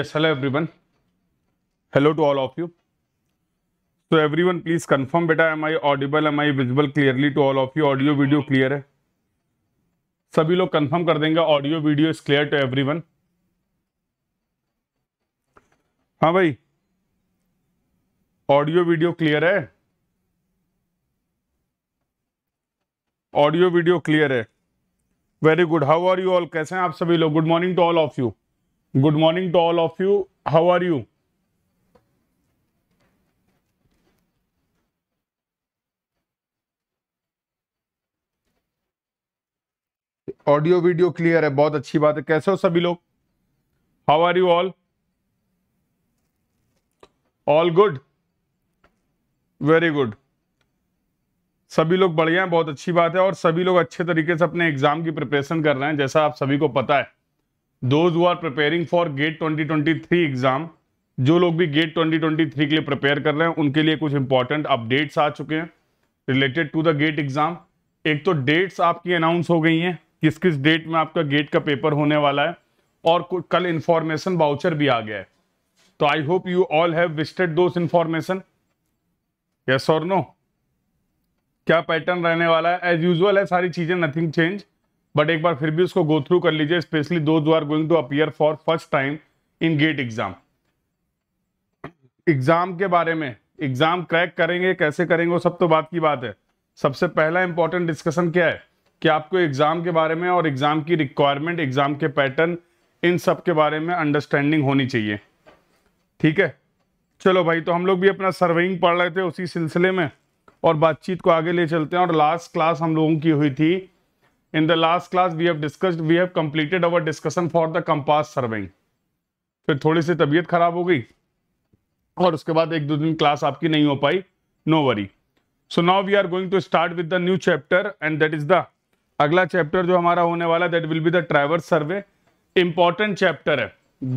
Yes, hello everyone. Hello to all of you. So everyone please confirm beta am I audible am I visible clearly to all of you audio video clear है सभी लोग confirm कर देंगे audio video is clear to everyone हाँ भाई audio video clear है audio video clear है very good how are you all कैसे हैं आप सभी लोग good morning to all of you good morning to all of you how are you audio video clear है बहुत अच्छी बात है कैसे हो सभी लोग how are you all all good very good सभी लोग बढ़िया हैं बहुत अच्छी बात है और सभी लोग अच्छे तरीके से अपने एग्जाम की प्रिपरेशन कर रहे हैं जैसा आप सभी को पता है those who are preparing for GATE 2023 exam जो लोग भी गेट 2023 के लिए प्रिपेयर कर रहे हैं उनके लिए कुछ इंपॉर्टेंट अपडेट्स आ चुके हैं related to the GATE exam एक तो डेट्स आपकी अनाउंस हो गई हैं किस किस डेट में आपका गेट का पेपर होने वाला है और कल इंफॉर्मेशन बाउचर भी आ गया है तो I hope you all have visited those information yes और नो क्या पैटर्न रहने वाला है एज यूजल है सारी चीजें नथिंग चेंज बट एक बार फिर भी उसको गो थ्रू कर लीजिए specially those are going to appear for first time in GATE exam exam के बारे में एग्जाम क्रैक करेंगे कैसे करेंगे वो सब तो बात की बात है सबसे पहला इंपॉर्टेंट डिस्कशन क्या है कि आपको एग्जाम के बारे में और एग्जाम की रिक्वायरमेंट एग्जाम के पैटर्न इन सब के बारे में अंडरस्टैंडिंग होनी चाहिए ठीक है चलो भाई तो हम लोग भी अपना सर्वेइंग पढ़ रहे थे उसी सिलसिले में और बातचीत को आगे ले चलते हैं और लास्ट क्लास हम लोगों की हुई थी in the last class we have discussed we have completed our discussion for the compass surveying फिर थोड़ी सी तबीयत खराब हो गई और उसके बाद एक दो दिन क्लास आपकी नहीं हो पाई no worry so now we are going to start with the new chapter and that is the अगला चैप्टर जो हमारा होने वाला that will be the traverse survey important chapter है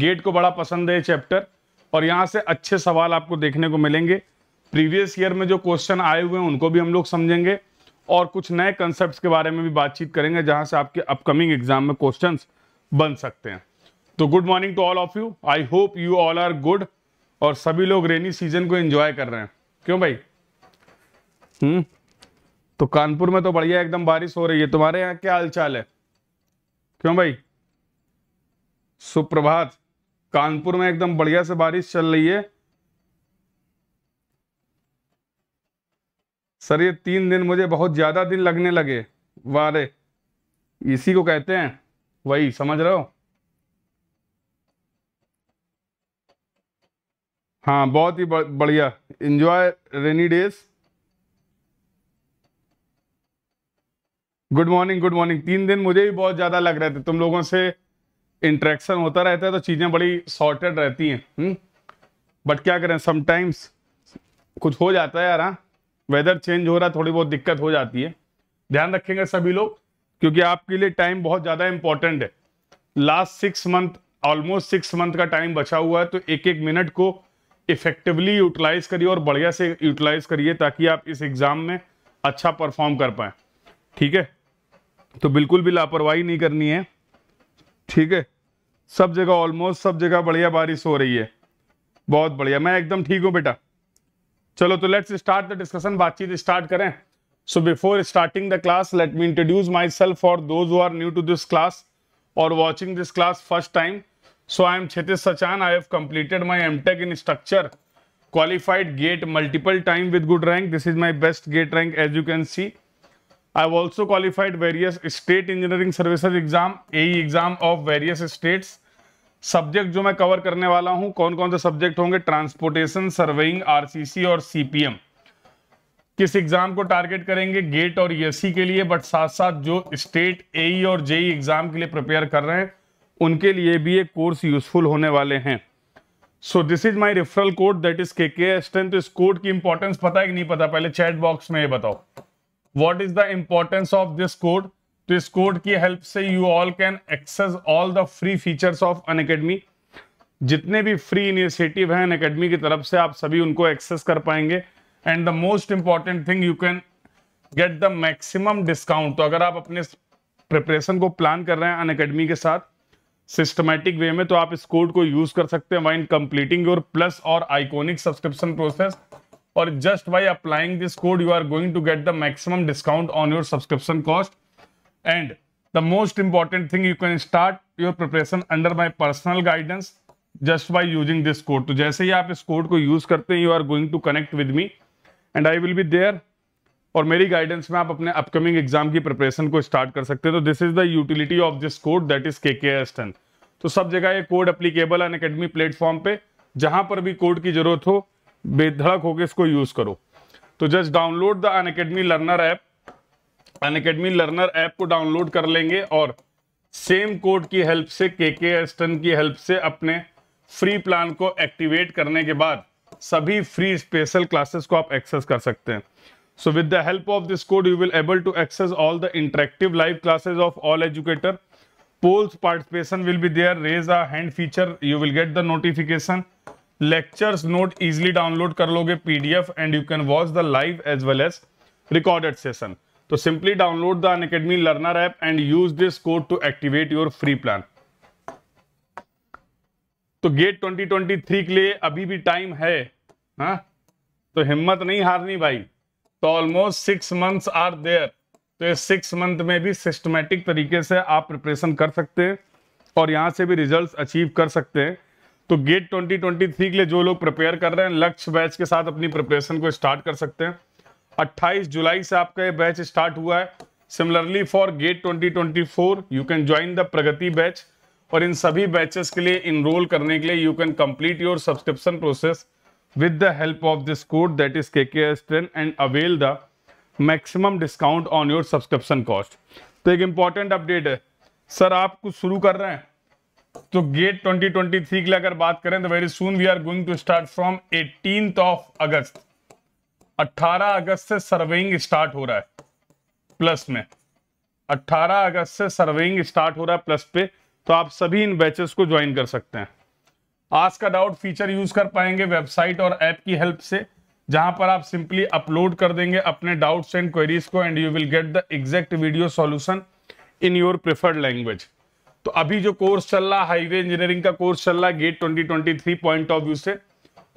गेट को बड़ा पसंद है चैप्टर और यहाँ से अच्छे सवाल आपको देखने को मिलेंगे प्रीवियस ईयर में जो क्वेश्चन आए हुए हैं उनको भी हम लोग समझेंगे और कुछ नए कंसेप्ट के बारे में भी बातचीत करेंगे जहां से आपके अपकमिंग एग्जाम में क्वेश्चन बन सकते हैं तो good morning to all of you I hope you all are good और सभी लोग रेनी सीजन को एंजॉय कर रहे हैं क्यों भाई हम्म तो कानपुर में तो बढ़िया एकदम बारिश हो रही है तुम्हारे यहाँ क्या हालचाल है क्यों भाई सुप्रभात कानपुर में एकदम बढ़िया से बारिश चल रही है सर ये तीन दिन मुझे बहुत ज़्यादा दिन लगने लगे वारे इसी को कहते हैं वही समझ रहे हो हाँ बहुत ही बढ़िया enjoy rainy days good morning good morning तीन दिन मुझे भी बहुत ज़्यादा लग रहे थे तुम लोगों से इंट्रैक्शन होता रहता है तो चीज़ें बड़ी सॉर्टेड रहती हैं बट हम्म? क्या करें समटाइम्स कुछ हो जाता है यार हाँ वेदर चेंज हो रहा थोड़ी बहुत दिक्कत हो जाती है ध्यान रखेंगे सभी लोग क्योंकि आपके लिए टाइम बहुत ज़्यादा इंपॉर्टेंट है last six month almost six month का टाइम बचा हुआ है तो एक एक मिनट को इफेक्टिवली यूटिलाइज करिए और बढ़िया से यूटिलाइज करिए ताकि आप इस एग्ज़ाम में अच्छा परफॉर्म कर पाए ठीक है तो बिल्कुल भी लापरवाही नहीं करनी है ठीक है सब जगह ऑलमोस्ट सब जगह बढ़िया बारिश हो रही है बहुत बढ़िया मैं एकदम ठीक हूँ बेटा चलो तो लेट्स स्टार्ट द डिस्कशन बातचीत स्टार्ट करें so before starting the class let me introduce myself for those who are new to this class और watching this class first time so I am Chhatish Sachan I have completed my M Tech in structure qualified GATE multiple time with good rank this is my best GATE rank as you can see I have also qualified various state engineering services exam A exam of various states subject जो मैं cover करने वाला हूं कौन कौन से subject होंगे transportation surveying RCC और सीपीएम किस एग्जाम को टारगेट करेंगे गेट और ईएससी e के लिए बट साथ साथ जो स्टेट ए e और जेई एग्जाम e के लिए प्रिपेयर कर रहे हैं उनके लिए भी ये कोर्स यूजफुल होने वाले हैं so this is my referral code that is K K strength इस कोड की इंपॉर्टेंस पता है कि नहीं पता पहले चैट बॉक्स में ये बताओ what is the importance of this code तो इस कोड की हेल्प से you all can access all the free features of Unacademy जितने भी फ्री इनिशिएटिव हैं अन अकेडमी की तरफ से आप सभी उनको एक्सेस कर पाएंगे and the most important thing you can get the maximum discount तो अगर आप अपने प्रिपरेशन को प्लान कर रहे हैं अन अकेडमी के साथ सिस्टमेटिक वे में तो आप इस कोड को यूज कर सकते हैं वाइन कंप्लीटिंग योर प्लस और आइकोनिक सब्सक्रिप्शन प्रोसेस और just by applying this code you are going to get the maximum discount on your subscription cost and the most important thing you can start your preparation under my personal guidance just by using this code तो जैसे ही आप इस code को use करते हैं you are going to connect with me and I will be there और मेरी guidance में आप अपने अपकमिंग एग्जाम की प्रिपरेशन को स्टार्ट कर सकते हैं तो this is the utility of this code that is K K ten तो सब जगह ये code applicable Unacademy platform पे जहां पर भी कोड की जरूरत हो बेधड़क होकर इसको यूज करो तो just download the Unacademy learner app Unacademy learner app को डाउनलोड कर लेंगे और सेम कोड की हेल्प से के के एस्टन की हेल्प से अपने फ्री प्लान को एक्टिवेट करने के बाद सभी फ्री स्पेशल क्लासेस को आप एक्सेस कर सकते हैं so with the help of this code you will able to access all the interactive live classes of all educator polls participation will be there raise a hand feature you will get the notification lectures note easily download कर लोगे PDF and you can watch the live as well as recorded session तो simply download the Unacademy learner app and use this code to activate your free plan तो GATE 2023 के लिए अभी भी time है हा? तो हिम्मत नहीं हारनी भाई तो almost six months are there तो इस सिक्स मंथ में भी सिस्टमेटिक तरीके से आप प्रिपरेशन कर सकते हैं और यहां से भी रिजल्ट्स अचीव कर सकते हैं तो गेट 2023 के लिए जो लोग प्रिपेयर कर रहे हैं लक्ष्य बैच के साथ अपनी प्रिपरेशन को स्टार्ट कर सकते हैं 28 जुलाई से आपका ये बैच स्टार्ट हुआ है similarly for GATE 2024 you can join the Pragati batch और इन सभी बैचेस के लिए इनरोल करने के लिए you can complete your subscription process with the help of this code that is K K S ten and avail the maximum discount on your subscription cost तो एक इंपॉर्टेंट अपडेट है sir आप कुछ शुरू कर रहे हैं तो गेट 2023 थ्री की अगर बात करें तो very soon we are going to start from eighteen of August 18 अगस्त से सर्वेइंग स्टार्ट हो रहा है प्लस में 18 अगस्त से सर्वेइंग स्टार्ट हो रहा है प्लस पे तो आप सभी इन बैचेस को ज्वाइन कर सकते हैं आज का डाउट फीचर यूज कर पाएंगे वेबसाइट और ऐप की हेल्प से जहां पर आप सिंपली अपलोड कर देंगे अपने डाउट्स एंड क्वेरीज को and you will get the exact video solution in your preferred language तो अभी जो कोर्स चल रहा है हाईवे इंजीनियरिंग का कोर्स चल रहा है गेट 2023 पॉइंट ऑफ व्यू से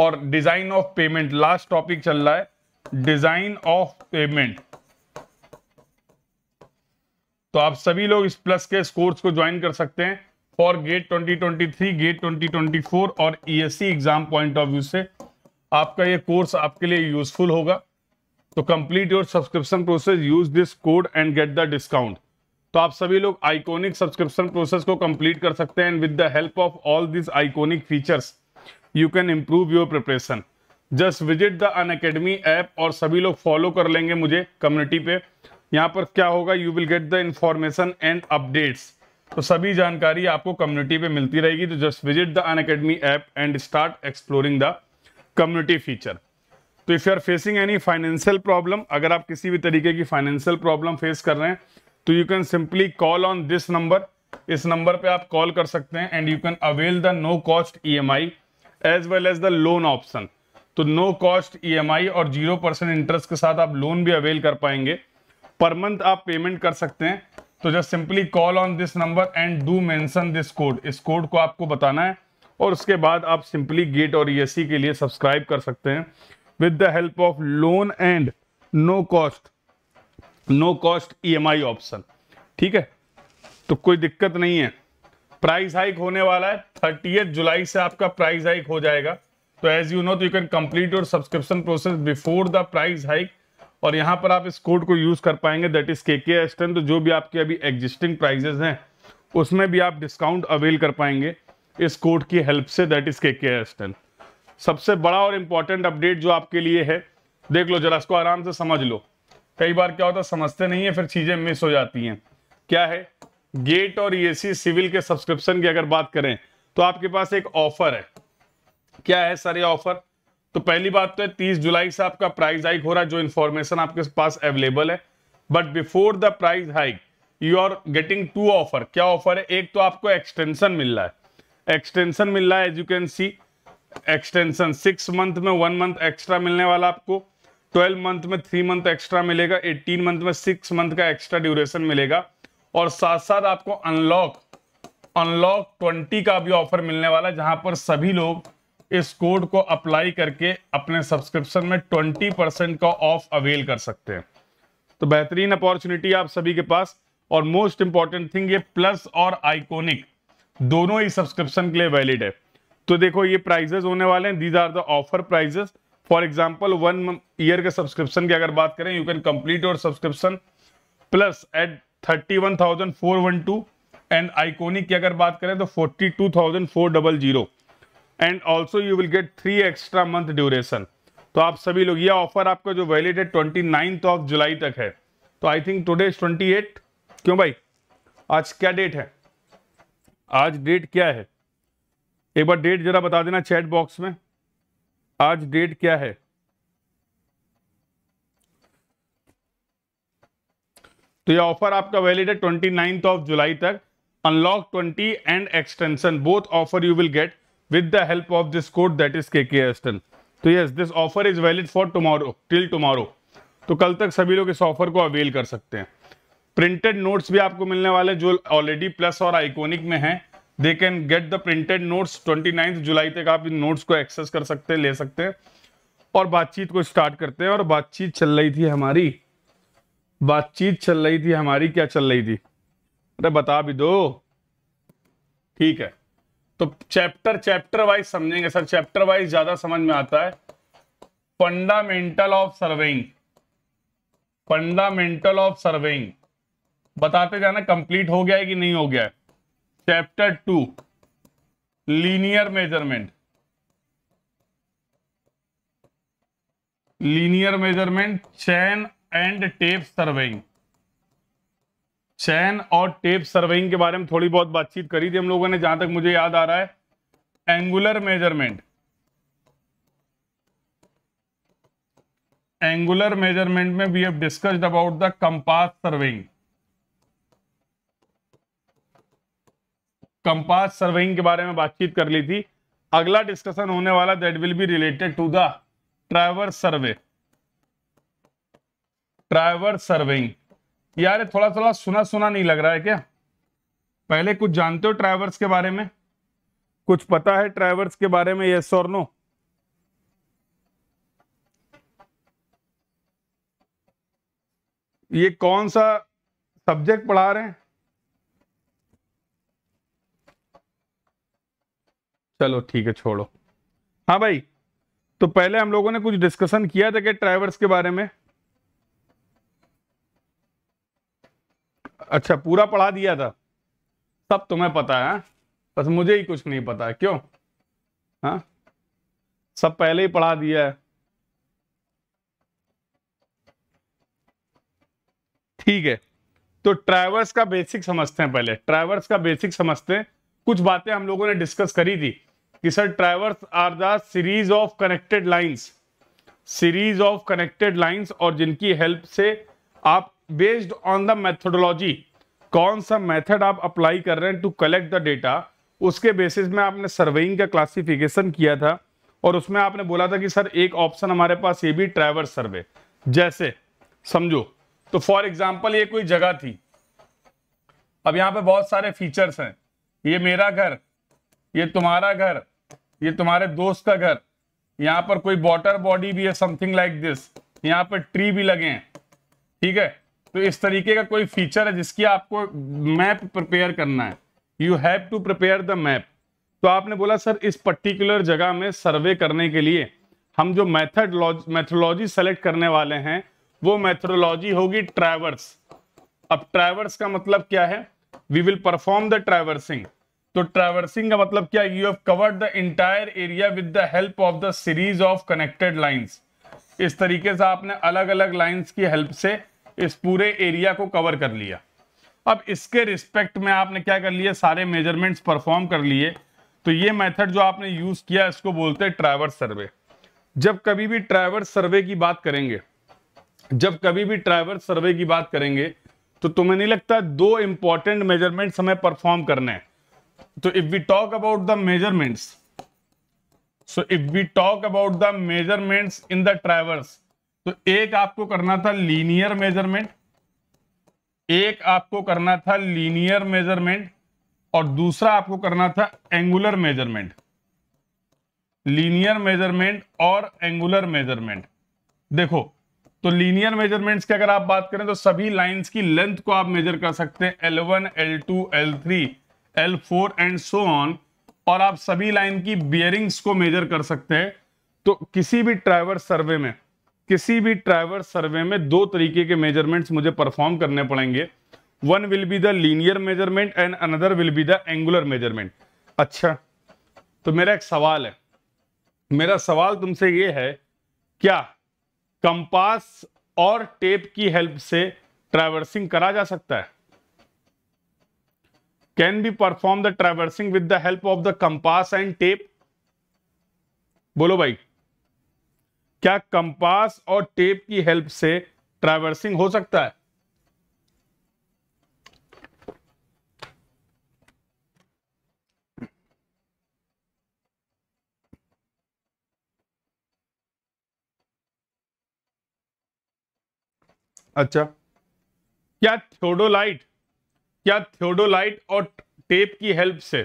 और design of pavement last topic चल रहा है डिजाइन ऑफ पेमेंट तो आप सभी लोग इस प्लस के कोर्स को ज्वाइन कर सकते हैं फॉर गेट 2023 गेट 2024 और ESC e exam point of view से आपका ये कोर्स आपके लिए यूजफुल होगा तो complete your subscription process use this code and get the discount तो आप सभी लोग आइकोनिक सब्सक्रिप्शन प्रोसेस को कंप्लीट कर सकते हैं and with the help of all this iconic features you can improve your preparation just visit the Unacademy app और सभी लोग फॉलो कर लेंगे मुझे कम्युनिटी पे यहाँ पर क्या होगा you will get the information and updates तो सभी जानकारी आपको कम्युनिटी पे मिलती रहेगी तो just visit the Unacademy app and start exploring the community feature तो if you are facing any financial problem अगर आप किसी भी तरीके की फाइनेंशियल प्रॉब्लम फेस कर रहे हैं तो you can simply call on this number इस नंबर पे आप कॉल कर सकते हैं and you can avail the no cost E M I as well as the loan option तो नो कॉस्ट ईएमआई और जीरो परसेंट इंटरेस्ट के साथ आप लोन भी अवेल कर पाएंगे पर मंथ आप पेमेंट कर सकते हैं तो just simply call on this number and do mention this code इस कोड को आपको बताना है और उसके बाद आप सिंपली गेट और ई e के लिए सब्सक्राइब कर सकते हैं with the help of loan and no cost no cost E option ठीक है तो कोई दिक्कत नहीं है प्राइस हाइक होने वाला है थर्टी जुलाई से आपका प्राइस हाइक हो जाएगा तो एज यू नो तो you can complete your subscription process before the price hike और यहां पर आप इस कोड को यूज कर पाएंगे that is K K S ten तो जो भी आपके अभी एग्जिस्टिंग प्राइजेस हैं उसमें भी आप डिस्काउंट अवेल कर पाएंगे इस कोड की help say that is K K S ten सबसे बड़ा और इंपॉर्टेंट अपडेट जो आपके लिए है देख लो जरा इसको आराम से समझ लो कई बार क्या होता है समझते नहीं है फिर चीजें मिस हो जाती हैं क्या है गेट और सी e सिविल के सब्सक्रिप्शन की अगर बात करें तो आपके पास एक ऑफर है क्या है सर ये ऑफर तो पहली बात तो है तीस जुलाई से आपका प्राइस हाइक हो रहा है जो इन्फॉर्मेशन आपके पास अवेलेबल है but before the price hike you are getting to offer क्या ऑफर है एक तो आपको एक्सटेंशन मिल रहा है एक्सटेंशन मिल रहा है as you can see extension six month में वन मंथ एक्स्ट्रा मिलने वाला आपको ट्वेल्व मंथ में थ्री मंथ एक्स्ट्रा मिलेगा एट्टीन मंथ में सिक्स मंथ का एक्स्ट्रा ड्यूरेशन मिलेगा और साथ साथ आपको अनलॉक अनलॉक ट्वेंटी का भी ऑफर मिलने वाला है जहां पर सभी लोग इस कोड को अप्लाई करके अपने सब्सक्रिप्शन में 20 परसेंट का ऑफ अवेल कर सकते हैं तो बेहतरीन अपॉर्चुनिटी आप सभी के पास और मोस्ट इंपॉर्टेंट थिंग ये प्लस और आइकोनिक दोनों ही सब्सक्रिप्शन के लिए वैलिड है तो देखो ये प्राइजेस होने वाले हैं these are the offer prices for example one year के सब्सक्रिप्शन की अगर बात करें you can complete your subscription plus at thirty one thousand four one two and iconic की अगर बात करें तो forty two thousand four double zero and also you will get three extra month duration तो आप सभी लोग यह ऑफर आपका जो वैलिड है ट्वेंटी नाइन्थ ऑफ जुलाई तक है तो I think today twenty eight क्यों भाई आज क्या डेट है आज डेट क्या है एक बार डेट जरा बता देना चैट बॉक्स में आज डेट क्या है तो यह ऑफर आपका वैलिड है ट्वेंटी नाइन्थ ऑफ जुलाई तक unlock twenty and extension both offer you will get with the help of this code that is KK Estel. तो yes this offer is valid for tomorrow till tomorrow तो कल तक सभी लोग इस offer को avail कर सकते हैं प्रिंटेड नोट्स भी आपको मिलने वाले जो ऑलरेडी प्लस और आइकोनिक में हैं they can get the printed notes twenty जुलाई तक आप इन नोट्स को एक्सेस कर सकते हैं ले सकते हैं और बातचीत को स्टार्ट करते हैं और बातचीत चल रही थी हमारी बातचीत चल रही थी हमारी क्या चल रही थी अरे बता भी दो ठीक है तो चैप्टर चैप्टर वाइज समझेंगे सर चैप्टर वाइज ज्यादा समझ में आता है fundamental of surveying fundamental of surveying बताते जाना कंप्लीट हो गया है कि नहीं हो गया है chapter two linear measurement linear measurement chain and tape surveying chain और टेप सर्वेइंग के बारे में थोड़ी बहुत बातचीत करी थी हम लोगों ने जहां तक मुझे याद आ रहा है एंगुलर मेजरमेंट एंगुलर मेजरमेंट में we have discussed about the compass surveying compass surveying के बारे में बातचीत कर ली थी अगला डिस्कशन होने वाला that will be related to the traverse survey traverse surveying यार थोड़ा थोड़ा सुना सुना नहीं लग रहा है क्या पहले कुछ जानते हो ट्रैवर्स के बारे में कुछ पता है ट्रैवर्स के बारे में यस और नो ये कौन सा सब्जेक्ट पढ़ा रहे हैं चलो ठीक है छोड़ो हाँ भाई तो पहले हम लोगों ने कुछ डिस्कशन किया था कि ट्रैवर्स के बारे में अच्छा पूरा पढ़ा दिया था सब तुम्हें पता है बस मुझे ही कुछ नहीं पता है क्यों हाँ सब पहले ही पढ़ा दिया है ठीक है तो ट्रैवर्स का बेसिक समझते हैं पहले ट्रैवर्स का बेसिक समझते हैं कुछ बातें हम लोगों ने डिस्कस करी थी कि sir traverse are the series of connected lines series of connected lines और जिनकी हेल्प से आप बेस्ड ऑन द मैथडोलॉजी कौन सा मेथड आप अप्लाई कर रहे हैं टू कलेक्ट द डेटा उसके बेसिस में आपने सर्वेइंग का क्लासिफिकेशन किया था और उसमें आपने बोला था कि सर एक ऑप्शन हमारे पास ये भी ट्रैवर्स सर्वे जैसे समझो तो फॉर एग्जाम्पल ये कोई जगह थी अब यहाँ पे बहुत सारे फीचर्स हैं ये मेरा घर ये तुम्हारा घर ये तुम्हारे दोस्त का घर यहाँ पर कोई वॉटर बॉडी भी है समथिंग लाइक दिस यहाँ पर ट्री भी लगे हैं ठीक है तो इस तरीके का कोई फीचर है जिसकी आपको मैप प्रिपेयर करना है you have to prepare the map तो आपने बोला सर इस पर्टिकुलर जगह में सर्वे करने के लिए हम जो मैथड मैथोलॉजी सेलेक्ट करने वाले हैं वो मैथोलॉजी होगी ट्रैवर्स अब ट्रैवर्स का मतलब क्या है we will perform the traversing तो ट्रैवर्सिंग का मतलब क्या you have covered the entire area with the help of the series of connected lines इस तरीके से आपने अलग अलग लाइंस की हेल्प से इस पूरे एरिया को कवर कर लिया अब इसके रिस्पेक्ट में आपने क्या कर लिया सारे मेजरमेंट्स परफॉर्म कर लिए तो ये मेथड जो आपने यूज किया इसको बोलते हैं ट्रैवर्स सर्वे जब कभी भी ट्रैवर्स सर्वे की बात करेंगे जब कभी भी ट्रैवर्स सर्वे की बात करेंगे तो तुम्हें नहीं लगता दो इंपॉर्टेंट मेजरमेंट्स हमें परफॉर्म करने हैं तो if we talk about the measurements so if we talk about the measurements in the traverse तो एक आपको करना था लीनियर मेजरमेंट एक आपको करना था लीनियर मेजरमेंट और दूसरा आपको करना था एंगुलर मेजरमेंट लीनियर मेजरमेंट और एंगुलर मेजरमेंट देखो तो लीनियर मेजरमेंट्स की अगर आप बात करें तो सभी लाइंस की लेंथ को आप मेजर कर सकते हैं L1, L2, L3, L4 and so on और आप सभी लाइन की बियरिंग्स को मेजर कर सकते हैं तो किसी भी ट्राइवर सर्वे में किसी भी ट्रैवल सर्वे में दो तरीके के मेजरमेंट्स मुझे परफॉर्म करने पड़ेंगे one will be the linear measurement and another will be the angular measurement अच्छा तो मेरा एक सवाल है मेरा सवाल तुमसे ये है क्या कंपास और टेप की हेल्प से ट्रैवर्सिंग करा जा सकता है can be perform the traversing with the help of the compass and tape बोलो भाई क्या कंपास और टेप की हेल्प से ट्रैवर्सिंग हो सकता है अच्छा क्या थियोडोलाइट क्या थियोडोलाइट और टेप की हेल्प से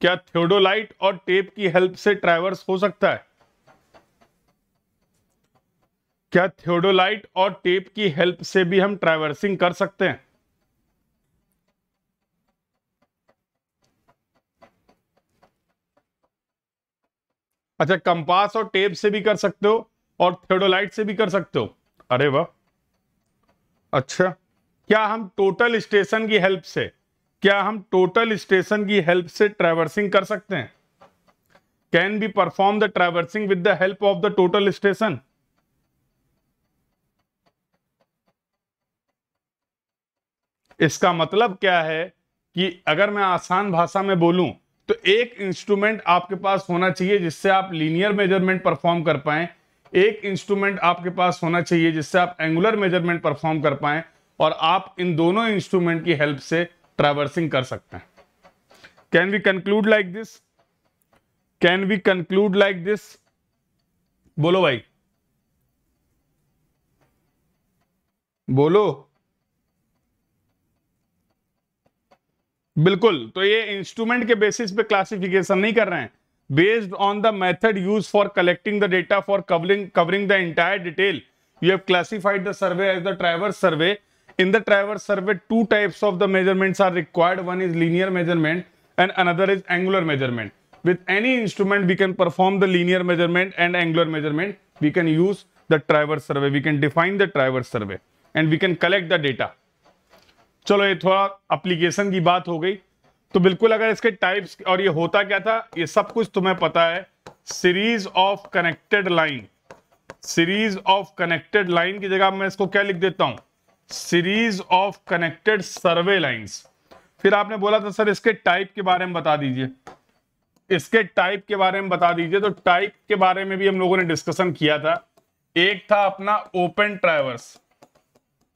क्या थियोडोलाइट और टेप की हेल्प से ट्रैवर्स हो सकता है क्या थियोडोलाइट और टेप की हेल्प से भी हम ट्रैवर्सिंग कर सकते हैं अच्छा कंपास और टेप से भी कर सकते हो और थियोडोलाइट से भी कर सकते हो अरे वाह अच्छा क्या हम टोटल स्टेशन की हेल्प से क्या हम टोटल स्टेशन की हेल्प से ट्रैवर्सिंग कर सकते हैं can be perform the traversing with the help of the total station इसका मतलब क्या है कि अगर मैं आसान भाषा में बोलूं तो एक इंस्ट्रूमेंट आपके पास होना चाहिए जिससे आप लीनियर मेजरमेंट परफॉर्म कर पाए एक इंस्ट्रूमेंट आपके पास होना चाहिए जिससे आप एंगुलर मेजरमेंट परफॉर्म कर पाए और आप इन दोनों इंस्ट्रूमेंट की हेल्प से ट्रावर्सिंग कर सकते हैं can we conclude like this can we conclude like this बोलो भाई बोलो बिल्कुल तो ये इंस्ट्रूमेंट के बेसिस पे क्लासिफिकेशन नहीं कर रहे हैं based on the method use for collecting the data for covering covering the entire detail you have classified the survey as the traverse survey in the traverse survey two types of the measurements are required one is linear measurement and another is angular measurement with any instrument we can perform the linear measurement and angular measurement we can use the traverse survey we can define the traverse survey and we can collect the data चलो ये थोड़ा application की बात हो गई तो बिल्कुल अगर इसके टाइप्स और ये होता क्या था ये सब कुछ तुम्हें पता है series of connected line series of connected line की जगह मैं इसको क्या लिख देता हूं series of connected survey lines फिर आपने बोला था सर इसके टाइप के बारे में बता दीजिए इसके टाइप के बारे में बता दीजिए तो टाइप के बारे में भी हम लोगों ने डिस्कशन किया था एक था अपना ओपन ट्राइवर्स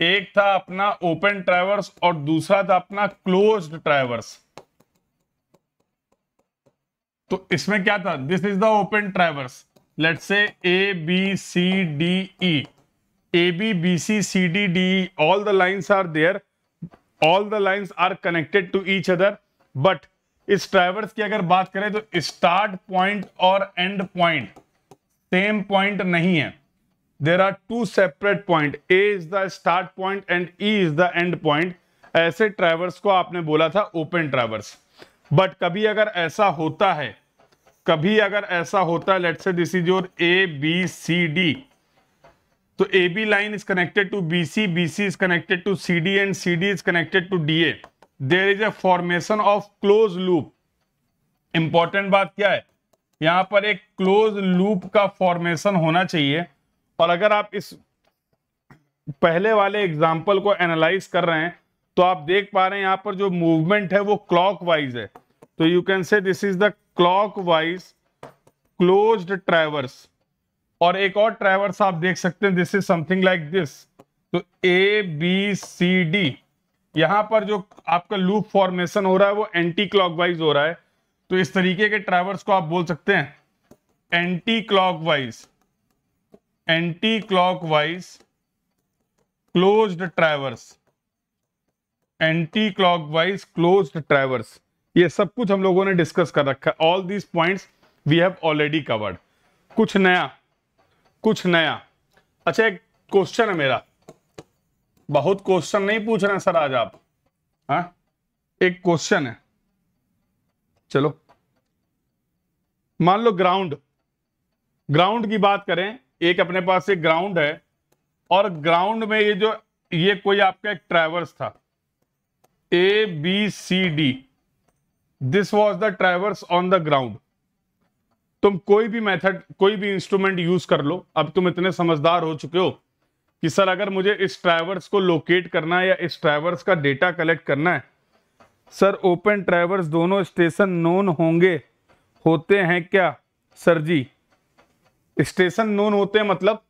एक था अपना ओपन ट्रैवर्स और दूसरा था अपना क्लोज ट्रैवर्स तो इसमें क्या था this is the open traverse let say A B C D E A B B C C D D all the lines are there all the lines are connected to each other but इस traverse की अगर बात करें तो start point और end point same point नहीं है there are two separate point a is the start point and e is the end point ऐसे ट्रैवर्स को आपने बोला था ओपन ट्रैवर्स बट कभी अगर ऐसा होता है कभी अगर ऐसा होता है let say this is your A B C D तो A B line is connected to B C B C is connected to C D and C D is connected to D A there is a formation of close loop important बात क्या है यहां पर एक close loop का formation होना चाहिए और अगर आप इस पहले वाले एग्जाम्पल को एनालाइज कर रहे हैं तो आप देख पा रहे हैं यहां पर जो मूवमेंट है वो क्लॉक वाइज है तो you can say this is the clockwise close traverse और एक और ट्रैवर्स आप देख सकते हैं this is something like this तो ए बी सी डी यहां पर जो आपका लूप फॉर्मेशन हो रहा है वो एंटी वाइज हो रहा है तो इस तरीके के ट्रैवर्स को आप बोल सकते हैं anti clockwise anti clockwise closed traverse anti clockwise close traverse ये सब कुछ हम लोगों ने डिस्कस कर रखा है all these points we have already covered कुछ नया कुछ नया अच्छा एक क्वेश्चन है मेरा बहुत क्वेश्चन नहीं पूछ रहे सर आज आप हा? एक क्वेश्चन है चलो मान लो ग्राउंड ग्राउंड की बात करें एक अपने पास एक ग्राउंड है और ग्राउंड में ये जो ये कोई आपका एक ट्रैवर्स था A B C D this was the traverse on the ground तुम कोई भी मेथड कोई भी इंस्ट्रूमेंट यूज कर लो अब तुम इतने समझदार हो चुके हो कि सर अगर मुझे इस ट्रैवर्स को लोकेट करना है या इस ट्रैवर्स का डेटा कलेक्ट करना है सर ओपन ट्रैवर्स दोनों स्टेशन नोन होंगे होते हैं क्या सर जी स्टेशन नोन होते मतलब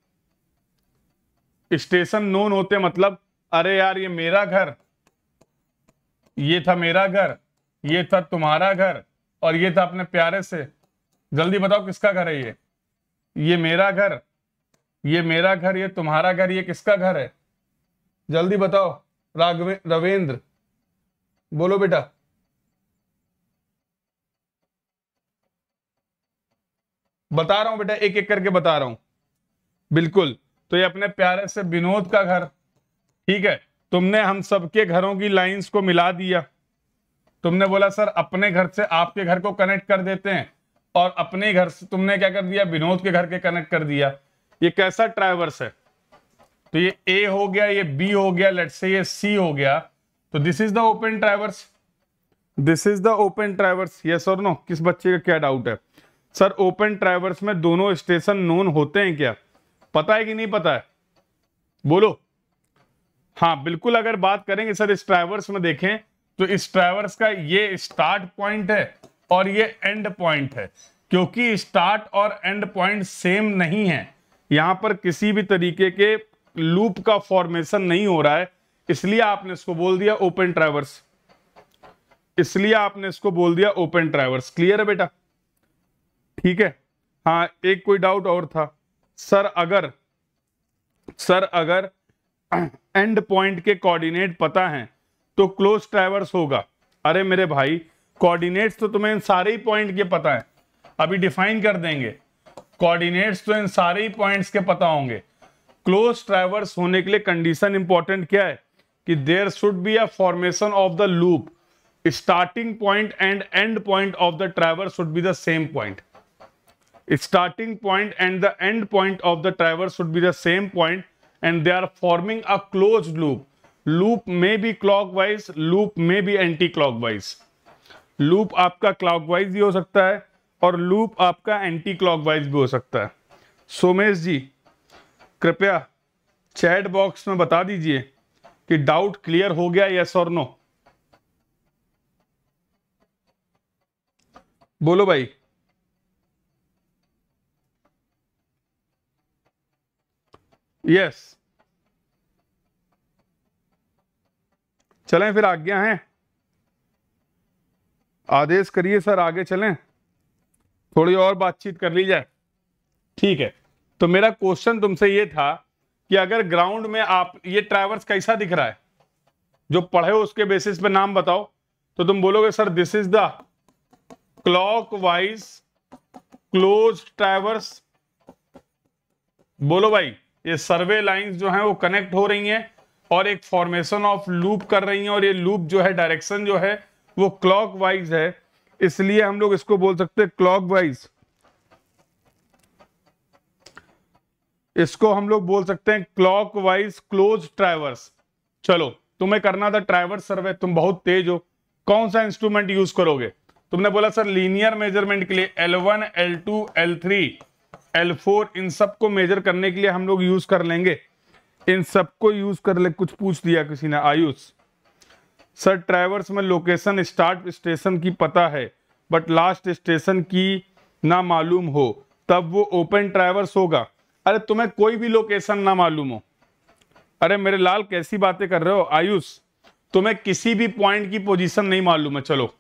स्टेशन नोन होते मतलब अरे यार ये मेरा घर ये था मेरा घर ये था तुम्हारा घर और ये था अपने प्यारे से जल्दी बताओ किसका घर है ये ये मेरा घर ये मेरा घर ये तुम्हारा घर ये किसका घर है जल्दी बताओ राघवे रवेंद्र बोलो बेटा बता रहा हूं बेटा एक एक करके बता रहा हूं बिल्कुल तो ये अपने प्यारे से विनोद का घर ठीक है तुमने हम सबके घरों की लाइंस को मिला दिया तुमने बोला सर अपने घर से आपके घर को कनेक्ट कर देते हैं और अपने घर से तुमने क्या कर दिया विनोद के घर के कनेक्ट कर दिया ये कैसा ट्राइवर्स है तो ये ए हो गया ये बी हो गया लेट से ये सी हो गया तो this is the open traverse this is the open traverse yes और नो किस बच्चे का क्या डाउट है सर ओपन ट्रैवर्स में दोनों स्टेशन नोन होते हैं क्या पता है कि नहीं पता है बोलो हाँ बिल्कुल अगर बात करेंगे सर इस ट्रैवर्स में देखें तो इस ट्रैवर्स का ये स्टार्ट पॉइंट है और ये एंड पॉइंट है क्योंकि स्टार्ट और एंड पॉइंट सेम नहीं है यहां पर किसी भी तरीके के लूप का फॉर्मेशन नहीं हो रहा है इसलिए आपने इसको बोल दिया ओपन ट्रैवर्स इसलिए आपने इसको बोल दिया ओपन ट्रैवर्स क्लियर है बेटा ठीक है हाँ एक कोई डाउट और था सर अगर सर अगर एंड पॉइंट के कोऑर्डिनेट पता हैं तो क्लोज ट्रैवर्स होगा अरे मेरे भाई कोऑर्डिनेट्स तो तुम्हें इन सारे ही पॉइंट के पता है अभी डिफाइन कर देंगे कोऑर्डिनेट्स तो इन सारे ही पॉइंट्स के पता होंगे क्लोज ट्रैवर्स होने के लिए कंडीशन इंपॉर्टेंट क्या है कि there should be a formation of the loop starting point and end point of the traverse should be the same point starting point and the end point of the traverse should be the same point and they are forming a closed loop. Loop may be clockwise, loop may be anti-clockwise. Loop आपका clockwise भी हो सकता है और loop आपका anti clockwise भी हो सकता है सोमेश जी कृपया चैट बॉक्स में बता दीजिए कि डाउट क्लियर हो गया यस और नो बोलो भाई यस चलें फिर आज्ञा है आदेश करिए सर आगे चलें थोड़ी और बातचीत कर ली जाए ठीक है तो मेरा क्वेश्चन तुमसे ये था कि अगर ग्राउंड में आप ये ट्रैवर्स कैसा दिख रहा है जो पढ़े हो उसके बेसिस पे नाम बताओ तो तुम बोलोगे sir this is the clockwise close traverse बोलो भाई ये सर्वे लाइंस जो हैं वो कनेक्ट हो रही हैं और एक फॉर्मेशन ऑफ लूप कर रही हैं और ये लूप जो है डायरेक्शन जो है वो क्लॉक वाइज है इसलिए हम लोग इसको बोल सकते हैं क्लॉक वाइज इसको हम लोग बोल सकते हैं क्लॉक वाइज क्लोज ट्राइवर्स चलो तुम्हें करना था ट्राइवर्स सर्वे तुम बहुत तेज हो कौन सा इंस्ट्रूमेंट यूज करोगे तुमने बोला सर लीनियर मेजरमेंट के लिए L1, L2, L3 L4 इन सब को मेजर करने के लिए हम लोग यूज कर लेंगे इन सबको यूज कर ले कुछ पूछ दिया किसी ने आयुष सर ट्रैवर्स में लोकेशन स्टार्ट स्टेशन की पता है बट लास्ट स्टेशन की ना मालूम हो तब वो ओपन ट्रैवर्स होगा अरे तुम्हें कोई भी लोकेशन ना मालूम हो अरे मेरे लाल कैसी बातें कर रहे हो आयुष तुम्हें किसी भी पॉइंट की पोजीशन नहीं मालूम है चलो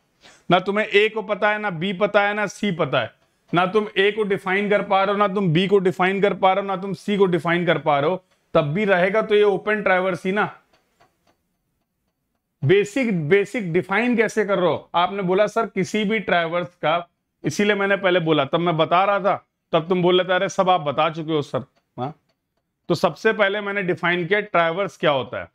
ना तुम्हें ए को पता है ना बी पता है ना सी पता है ना तुम ए को डिफाइन कर पा रहे हो ना तुम बी को डिफाइन कर पा रहे हो ना तुम सी को डिफाइन कर पा रहे हो तब भी रहेगा तो ये ओपन ट्राइवर्स ही ना बेसिक बेसिक डिफाइन कैसे कर रहे हो आपने बोला सर किसी भी ट्राइवर्स का इसीलिए मैंने पहले बोला तब मैं बता रहा था तब तुम बोल रहे थे अरे सब आप बता चुके हो सर हाँ तो सबसे पहले मैंने डिफाइन किया ट्राइवर्स क्या होता है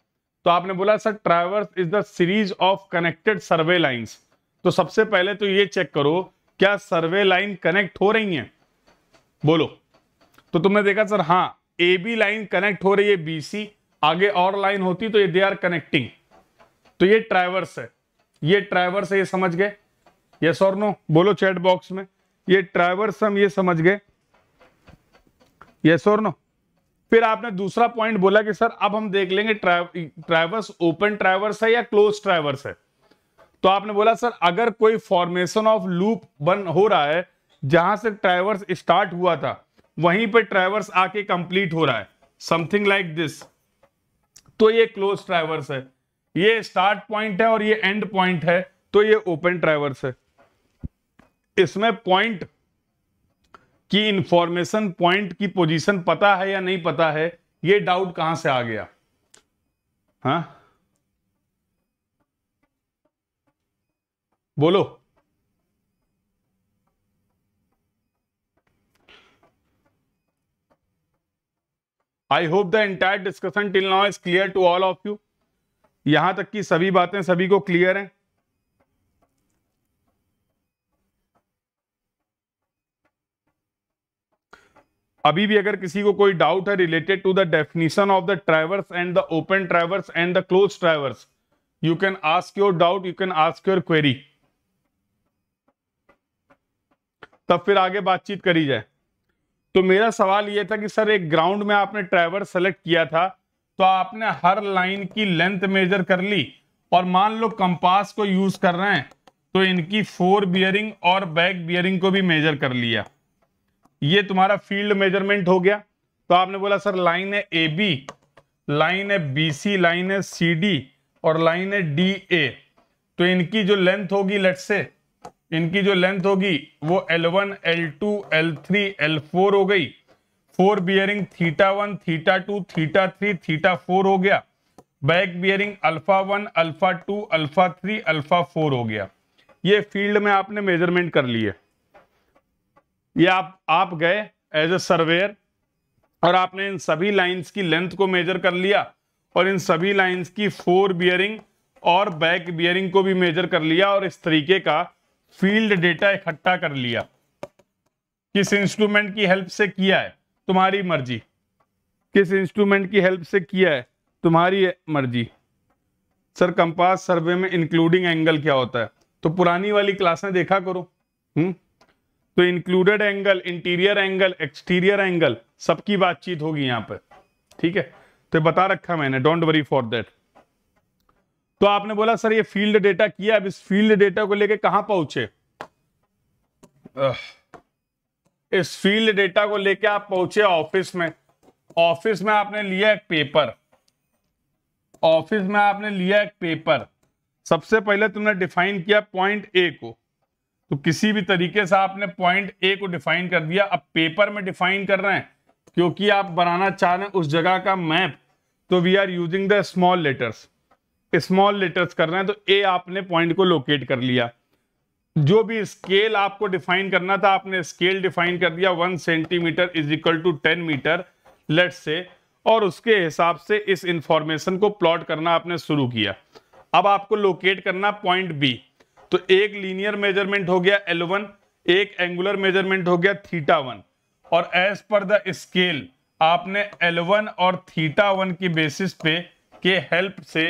तो आपने बोला sir traverse is the series of connected survey lines तो सबसे पहले तो ये चेक करो क्या सर्वे लाइन कनेक्ट हो रही है बोलो तो तुमने देखा सर हाँ ए बी लाइन कनेक्ट हो रही है बी सी आगे और लाइन होती तो ये दे आर कनेक्टिंग तो ये ट्राइवर्स है ये ट्राइवर्स है ये समझ गए यस और नो बोलो चैट बॉक्स में ये ट्राइवर्स हम ये समझ गए यस और नो फिर आपने दूसरा पॉइंट बोला कि सर अब हम देख लेंगे ट्राइवर्स ओपन ट्राइवर्स है या क्लोज ट्राइवर्स है तो आपने बोला सर अगर कोई फॉर्मेशन ऑफ लूप बन हो रहा है जहां से ट्रैवर्स स्टार्ट हुआ था वहीं पे ट्रैवर्स आके कंप्लीट हो रहा है समथिंग लाइक दिस तो ये क्लोज ट्रैवर्स है ये स्टार्ट पॉइंट है और ये एंड पॉइंट है तो ये ओपन ट्रैवर्स है इसमें पॉइंट की इंफॉर्मेशन पॉइंट की पोजीशन पता है या नहीं पता है ये डाउट कहां से आ गया हाँ बोलो I hope the entire discussion till now is clear to all of you यहां तक की सभी बातें सभी को क्लियर हैं अभी भी अगर किसी को कोई डाउट है related to the definition of the traverse and the open traverse and the close traverse you can ask your doubt you can ask your query तब फिर आगे बातचीत करी जाए तो मेरा सवाल यह था कि सर एक ग्राउंड में आपने ट्रैवर सेलेक्ट किया था तो आपने हर लाइन की लेंथ मेजर कर ली और मान लो कंपास को यूज कर रहे हैं तो इनकी फोर बियरिंग और बैक बियरिंग को भी मेजर कर लिया ये तुम्हारा फील्ड मेजरमेंट हो गया तो आपने बोला सर लाइन है ए बी लाइन है बी सी लाइन है सी डी और लाइन है डी ए तो इनकी जो लेंथ होगी लट से इनकी जो लेंथ होगी वो L1, L2, L3, L4 हो गई fore bearing theta one theta two theta three theta four हो गया back bearing alpha one alpha two alpha three alpha four हो गया ये फील्ड में आपने मेजरमेंट कर लिए ये आप आप गए एज ए सर्वेयर और आपने इन सभी लाइंस की लेंथ को मेजर कर लिया और इन सभी लाइंस की फोर बियरिंग और बैक बियरिंग को भी मेजर कर लिया और इस तरीके का फील्ड डेटा इकट्ठा कर लिया किस इंस्ट्रूमेंट की हेल्प से किया है तुम्हारी मर्जी किस इंस्ट्रूमेंट की हेल्प से किया है तुम्हारी मर्जी सर कंपास सर्वे में इंक्लूडिंग एंगल क्या होता है तो पुरानी वाली क्लासें देखा करो हम्म तो included angle interior angle exterior angle सबकी बातचीत होगी यहाँ पर ठीक है तो बता रखा मैंने डोंट वरी फॉर दैट तो आपने बोला सर ये फील्ड डेटा किया अब इस फील्ड डेटा को लेके कहां पहुंचे इस फील्ड डेटा को लेके आप पहुंचे ऑफिस में ऑफिस में आपने लिया एक पेपर ऑफिस में आपने लिया एक पेपर सबसे पहले तुमने डिफाइन किया पॉइंट ए को तो किसी भी तरीके से आपने पॉइंट ए को डिफाइन कर दिया अब पेपर में डिफाइन कर रहे हैं क्योंकि आप बनाना चाह रहे हैं उस जगह का मैप तो we are using the small letters small letters कर रहे हैं तो ए आपने पॉइंट को लोकेट कर लिया जो भी स्केल आपको डिफाइन करना था आपने स्केल डिफाइन कर दिया one centimetre is equal to ten metre let say और उसके हिसाब से इस इंफॉर्मेशन को प्लॉट करना आपने शुरू किया अब आपको लोकेट करना पॉइंट बी तो एक लीनियर मेजरमेंट हो गया एल वन एक एंगुलर मेजरमेंट हो गया थीटा वन और एज पर द स्केल आपने एल वन और थीटा वन की बेसिस पे के हेल्प से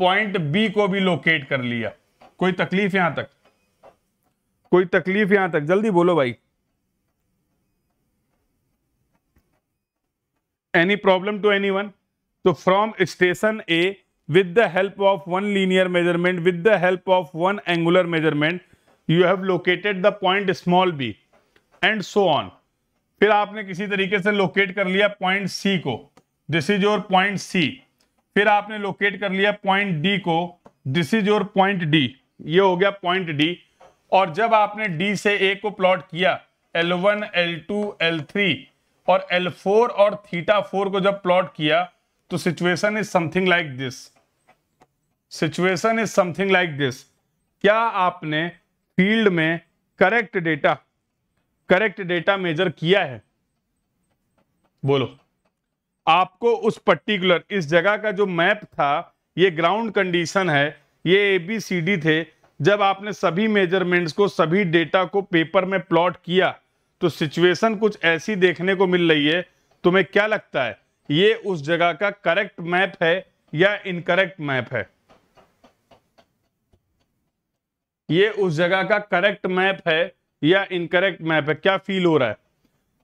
पॉइंट बी को भी लोकेट कर लिया कोई तकलीफ यहां तक कोई तकलीफ यहां तक जल्दी बोलो भाई any problem to any one तो from station A with the help of one linear measurement with the help of one angular measurement you have located the point small B and so on फिर आपने किसी तरीके से locate कर लिया point C को this is your point C फिर आपने लोकेट कर लिया पॉइंट डी को this is your point D ये हो गया पॉइंट डी और जब आपने डी से ए को प्लॉट किया L L one two L three और एल फोर और थीटा फोर को जब प्लॉट किया तो situation is something like this situation is something like this क्या आपने फील्ड में correct data correct data measure किया है बोलो आपको उस पर्टिकुलर इस जगह का जो मैप था ये ग्राउंड कंडीशन है ये ए बी सी डी थे जब आपने सभी मेजरमेंट्स को सभी डेटा को पेपर में प्लॉट किया तो सिचुएशन कुछ ऐसी देखने को मिल रही है तुम्हें क्या लगता है ये उस जगह का करेक्ट मैप है या इनकरेक्ट मैप है ये उस जगह का करेक्ट मैप है या इनकरेक्ट मैप है क्या फील हो रहा है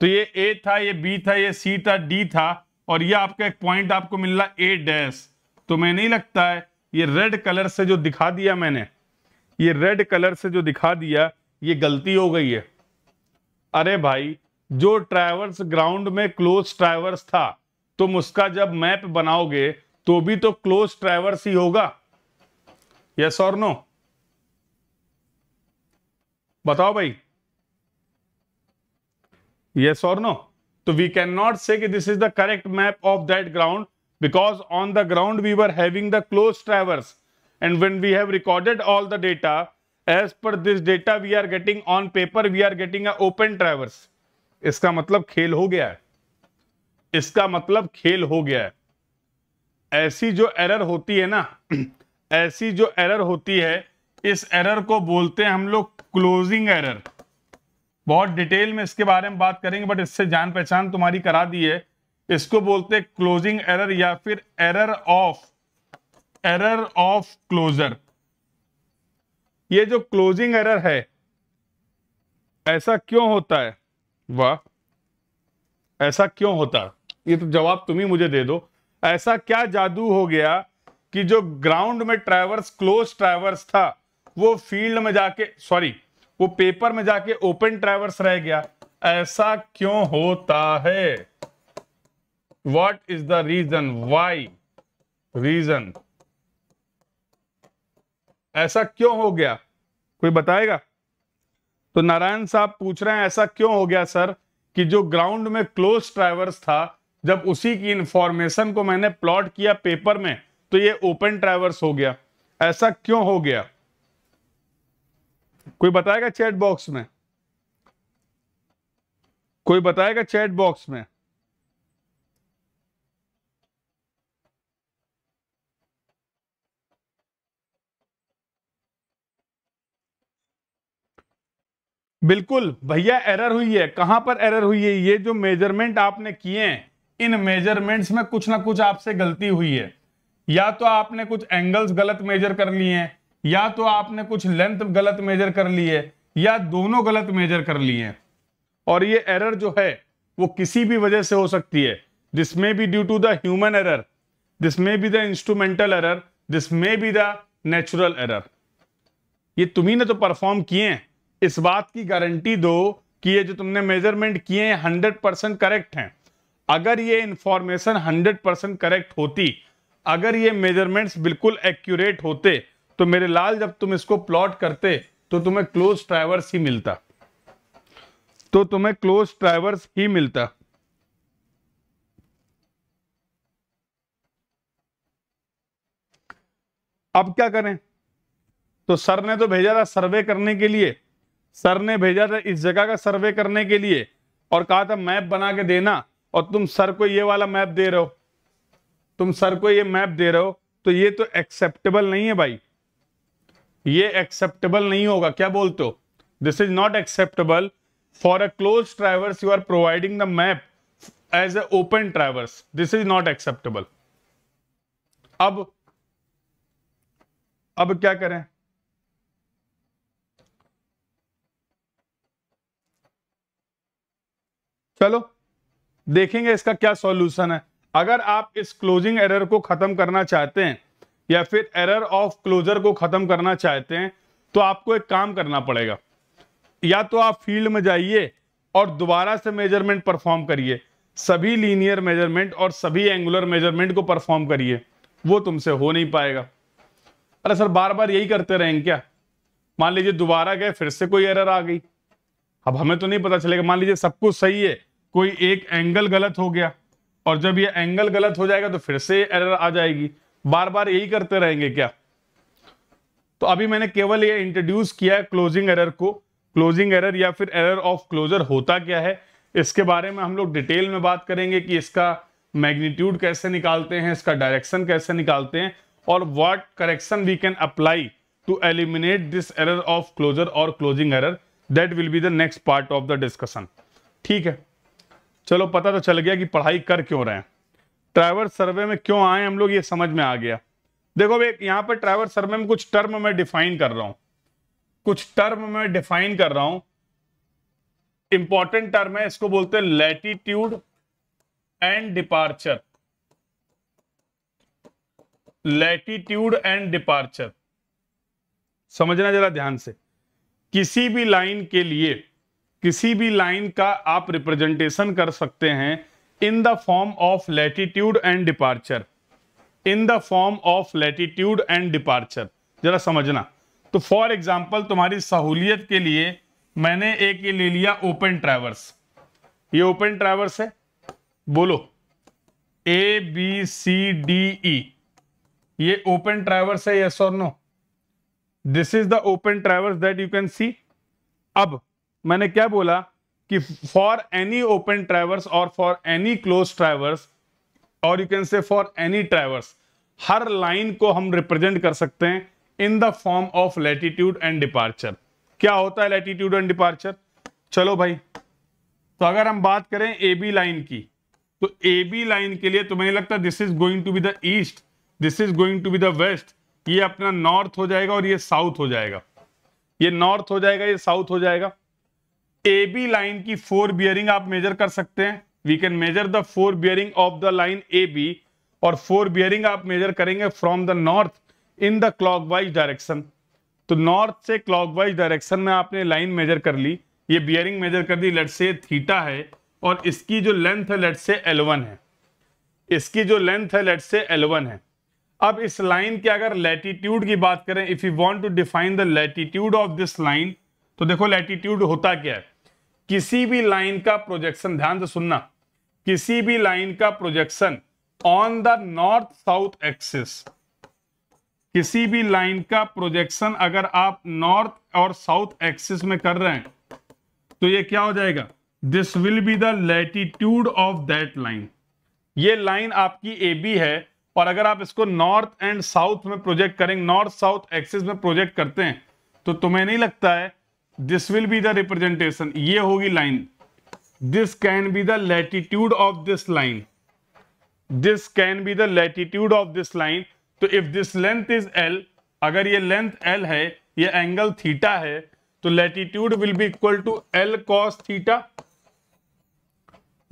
तो ये ए था ये बी था ये सी था डी था और ये आपका एक पॉइंट आपको मिल रहा ए डैश तो मैं नहीं लगता है ये रेड कलर से जो दिखा दिया मैंने ये रेड कलर से जो दिखा दिया ये गलती हो गई है अरे भाई जो ट्रैवर्स ग्राउंड में क्लोज ट्रैवर्स था तुम उसका जब मैप बनाओगे तो भी तो क्लोज ट्रैवर्स ही होगा यस और नो बताओ भाई यस और नो तो we can not say this is the correct map of that ground because on the ground we were having close traverse and when we have recorded all the data as per this data we are getting on paper we are getting open traverse इसका मतलब खेल हो गया है इसका मतलब खेल हो गया है ऐसी जो एरर होती है ना ऐसी जो एरर होती है इस एरर को बोलते हैं हम लोग क्लोजिंग एरर बहुत डिटेल में इसके बारे में बात करेंगे बट इससे जान पहचान तुम्हारी करा दी है इसको बोलते क्लोजिंग एरर या फिर error of error of closure ये जो क्लोजिंग एरर है ऐसा क्यों होता है वह ऐसा क्यों होता है ये तो जवाब तुम ही मुझे दे दो ऐसा क्या जादू हो गया कि जो ग्राउंड में ट्रैवर्स क्लोज ट्रैवर्स था वो फील्ड में जाके सॉरी वो पेपर में जाके ओपन ट्रेवर्स रह गया ऐसा क्यों होता है what is the reason why reason ऐसा क्यों हो गया कोई बताएगा तो नारायण साहब पूछ रहे हैं ऐसा क्यों हो गया सर कि जो ग्राउंड में क्लोज ट्राइवर्स था जब उसी की इंफॉर्मेशन को मैंने प्लॉट किया पेपर में तो ये ओपन ट्राइवर्स हो गया ऐसा क्यों हो गया कोई बताएगा चैट बॉक्स में कोई बताएगा चैट बॉक्स में बिल्कुल भैया एरर हुई है कहां पर एरर हुई है ये जो मेजरमेंट आपने किए हैं इन मेजरमेंट्स में कुछ ना कुछ आपसे गलती हुई है या तो आपने कुछ एंगल्स गलत मेजर कर लिए हैं या तो आपने कुछ लेंथ गलत मेजर कर ली है या दोनों गलत मेजर कर ली है और ये एरर जो है वो किसी भी वजह से हो सकती है this may be due to the human error this may be the instrumental error this may be the natural error ये तुम्ही तो परफॉर्म किए हैं इस बात की गारंटी दो कि ये जो तुमने मेजरमेंट किए हैं हंड्रेड परसेंट करेक्ट हैं अगर ये इंफॉर्मेशन हंड्रेड परसेंट करेक्ट होती अगर ये मेजरमेंट्स बिल्कुल एक्यूरेट होते तो मेरे लाल जब तुम इसको प्लॉट करते तो तुम्हें क्लोज ट्राइवर्स ही मिलता तो तुम्हें क्लोज ट्राइवर्स ही मिलता अब क्या करें तो सर ने तो भेजा था सर्वे करने के लिए सर ने भेजा था इस जगह का सर्वे करने के लिए और कहा था मैप बना के देना और तुम सर को ये वाला मैप दे रहे हो तुम सर को ये मैप दे रहे हो तो ये तो एक्सेप्टेबल नहीं है भाई ये एक्सेप्टेबल नहीं होगा क्या बोलते हो this is not acceptable for a close traverse you are providing the map as a open traverse this is not acceptable अब अब क्या करें चलो देखेंगे इसका क्या सॉल्यूशन है अगर आप इस क्लोजिंग एरर को खत्म करना चाहते हैं या फिर एरर ऑफ क्लोजर को खत्म करना चाहते हैं तो आपको एक काम करना पड़ेगा या तो आप फील्ड में जाइए और दोबारा से मेजरमेंट परफॉर्म करिए सभी लीनियर मेजरमेंट और सभी एंगुलर मेजरमेंट को परफॉर्म करिए वो तुमसे हो नहीं पाएगा अरे सर बार बार यही करते रहेंगे क्या मान लीजिए दोबारा गए फिर से कोई एरर आ गई अब हमें तो नहीं पता चलेगा मान लीजिए सब कुछ सही है कोई एक एंगल गलत हो गया और जब ये एंगल गलत हो जाएगा तो फिर से एरर आ जाएगी बार बार यही करते रहेंगे क्या तो अभी मैंने केवल ये इंट्रोड्यूस किया है क्लोजिंग एरर को क्लोजिंग एरर या फिर एरर ऑफ क्लोजर होता क्या है इसके बारे में हम लोग डिटेल में बात करेंगे कि इसका मैग्नीट्यूड कैसे निकालते हैं इसका डायरेक्शन कैसे निकालते हैं और what correction we can apply to eliminate this error of closure और closing error that will be the next part of the discussion ठीक है चलो पता तो चल गया कि पढ़ाई कर क्यों रहे हैं ट्राइवर सर्वे में क्यों आए हम लोग ये समझ में आ गया देखो भाई यहां पर ट्राइवर सर्वे में कुछ टर्म में डिफाइन कर रहा हूं कुछ टर्म में डिफाइन कर रहा हूं इंपॉर्टेंट टर्म है इसको बोलते हैं latitude and departure latitude and departure समझना जरा ध्यान से किसी भी लाइन के लिए किसी भी लाइन का आप रिप्रेजेंटेशन कर सकते हैं in the form of latitude and departure in the form of latitude and departure जरा समझना तो फॉर एग्जाम्पल तुम्हारी सहूलियत के लिए मैंने एक ये ले लिया ओपन ट्रैवर्स ये ओपन ट्रैवर्स है बोलो A B C D E ये ओपन ट्रैवर्स है यस और no this is the open traverse that you can see अब मैंने क्या बोला कि फॉर एनी ओपन ट्रैवर्स और फॉर एनी क्लोज ट्रैवर्स और you can say for any traverse हर लाइन को हम रिप्रेजेंट कर सकते हैं in the form of latitude and departure क्या होता है लेटीट्यूड एंड डिपार्चर चलो भाई तो अगर हम बात करें ए बी लाइन की तो ए बी लाइन के लिए तुम्हें लगता this is going to be the east this is going to be the west ये अपना नॉर्थ हो जाएगा और ये साउथ हो जाएगा ये नॉर्थ हो जाएगा ये साउथ हो जाएगा ए बी लाइन की फोर बियरिंग आप मेजर कर सकते हैं we can measure the fore bearing of the line A B और फोर बियरिंग आप मेजर करेंगे from the north in the clockwise direction तो नॉर्थ से क्लॉकवाइज डायरेक्शन में आपने लाइन मेजर कर ली ये बियरिंग मेजर कर दी लेट से थीटा है और इसकी जो लेंथ है लेट से एलवन है इसकी जो लेंथ है लेट से एलवन है अब इस लाइन के अगर लेटीट्यूड की बात करें if you want to define the latitude of this line तो देखो लेटीट्यूड होता क्या है किसी भी लाइन का प्रोजेक्शन ध्यान से सुनना किसी भी लाइन का projection on the north south axis किसी भी लाइन का प्रोजेक्शन अगर आप नॉर्थ और साउथ एक्सिस में कर रहे हैं तो ये क्या हो जाएगा this will be the latitude of that line ये लाइन आपकी ए बी है और अगर आप इसको नॉर्थ एंड साउथ में प्रोजेक्ट करेंगे नॉर्थ साउथ एक्सिस में प्रोजेक्ट करते हैं तो तुम्हें नहीं लगता है this will be the representation ये होगी line this can be the latitude of this line this can be the latitude of this line तो if this length is L अगर ये लेंथ एल है ये एंगल थीटा है तो latitude will be equal to L cos theta